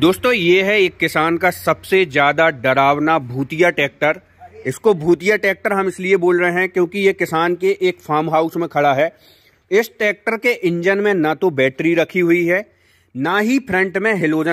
दोस्तों ये है एक किसान का सबसे ज़्यादा डरावना भूतिया ट्रैक्टर इसको भूतिया ट्रैक्टर हम इसलिए बोल रहे हैं क्योंकि ये किसान के एक फार्म हाउस में खड़ा है इस ट्रैक्टर के इंजन में ना तो बैटरी रखी हुई है ना ही फ्रंट में हेलोजन